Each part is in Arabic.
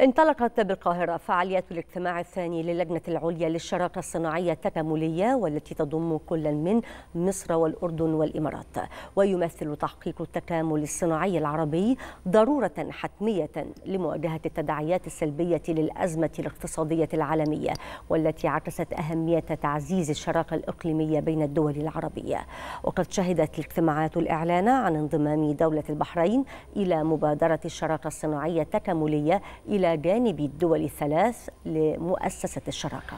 انطلقت بالقاهرة فعاليات الاجتماع الثاني للجنة العليا للشراكة الصناعية التكاملية والتي تضم كل من مصر والأردن والإمارات ويمثل تحقيق التكامل الصناعي العربي ضرورة حتمية لمواجهة التداعيات السلبية للأزمة الاقتصادية العالمية والتي عكست أهمية تعزيز الشراكة الإقليمية بين الدول العربية وقد شهدت الاجتماعات الإعلان عن انضمام دولة البحرين إلى مبادرة الشراكة الصناعية التكاملية إلى إلى جانب الدول الثلاث لمؤسسة الشراكة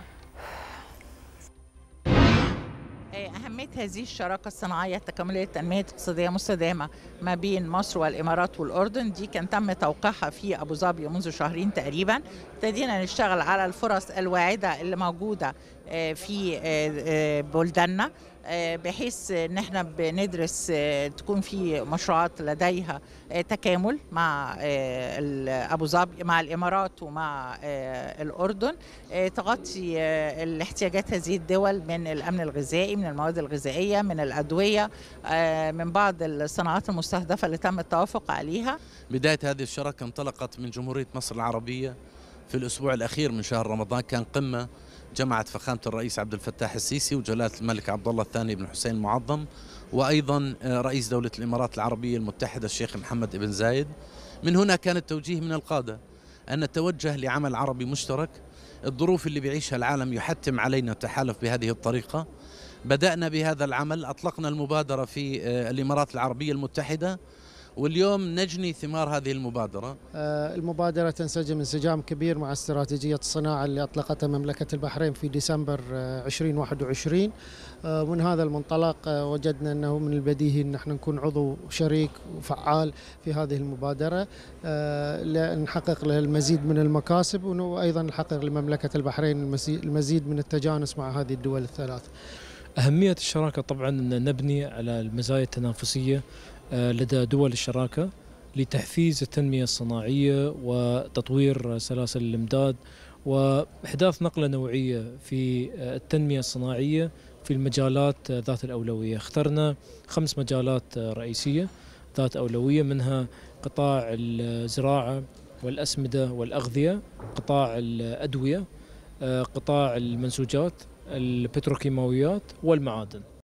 إيه، أهمية هذه الشراكة الصناعية التكاملية التنمية الاقتصادية مستدامة ما بين مصر والإمارات والأردن دي كان تم توقيعها في أبو ظبي منذ شهرين تقريبا ابتدينا نشتغل على الفرص الواعدة اللي موجودة إيه، في إيه، بلداننا آه، بحيث ان احنا بندرس آه، تكون في مشروعات لديها آه، تكامل مع ابو ظبي مع الامارات ومع الاردن تغطي الاحتياجات هذه الدول من الامن الغذائي من المواد الغذائيه من الادويه من بعض الصناعات المستهدفه اللي تم التوافق عليها بدايه هذه الشراكه انطلقت من جمهوريه مصر العربيه في الاسبوع الاخير من شهر رمضان كان قمه جمعت فخامة الرئيس عبد الفتاح السيسي وجلالة الملك عبد الله الثاني بن حسين المعظم وأيضا آه، رئيس دولة الإمارات العربية المتحدة الشيخ محمد بن زايد من هنا كان التوجيه من القادة أن نتوجه لعمل عربي مشترك الظروف اللي بيعيشها العالم يحتم علينا التحالف بهذه الطريقة بدأنا بهذا العمل أطلقنا المبادرة في آه، الإمارات العربية المتحدة واليوم نجني ثمار هذه المبادرة آه، المبادرة تنسجم انسجام كبير مع استراتيجية الصناعة اللي أطلقتها مملكة البحرين في ديسمبر 2021 آه، آه، من هذا المنطلق وجدنا أنه من البديهي أن احنا نكون عضو شريك وفعال في هذه المبادرة لنحقق لها المزيد من المكاسب وأيضا نحقق لمملكة البحرين المزيد من التجانس مع هذه الدول الثلاث أهمية الشراكة طبعا أن نبني على المزايا التنافسية آه، لدى دول الشراكه لتحفيز التنميه الصناعيه وتطوير سلاسل الامداد واحداث نقله نوعيه في آه، التنميه الصناعيه في المجالات ذات الاولويه، اخترنا خمس مجالات آه، رئيسيه ذات اولويه منها قطاع الزراعه والاسمده والاغذيه، قطاع الادويه، قطاع المنسوجات، البتروكيماويات والمعادن.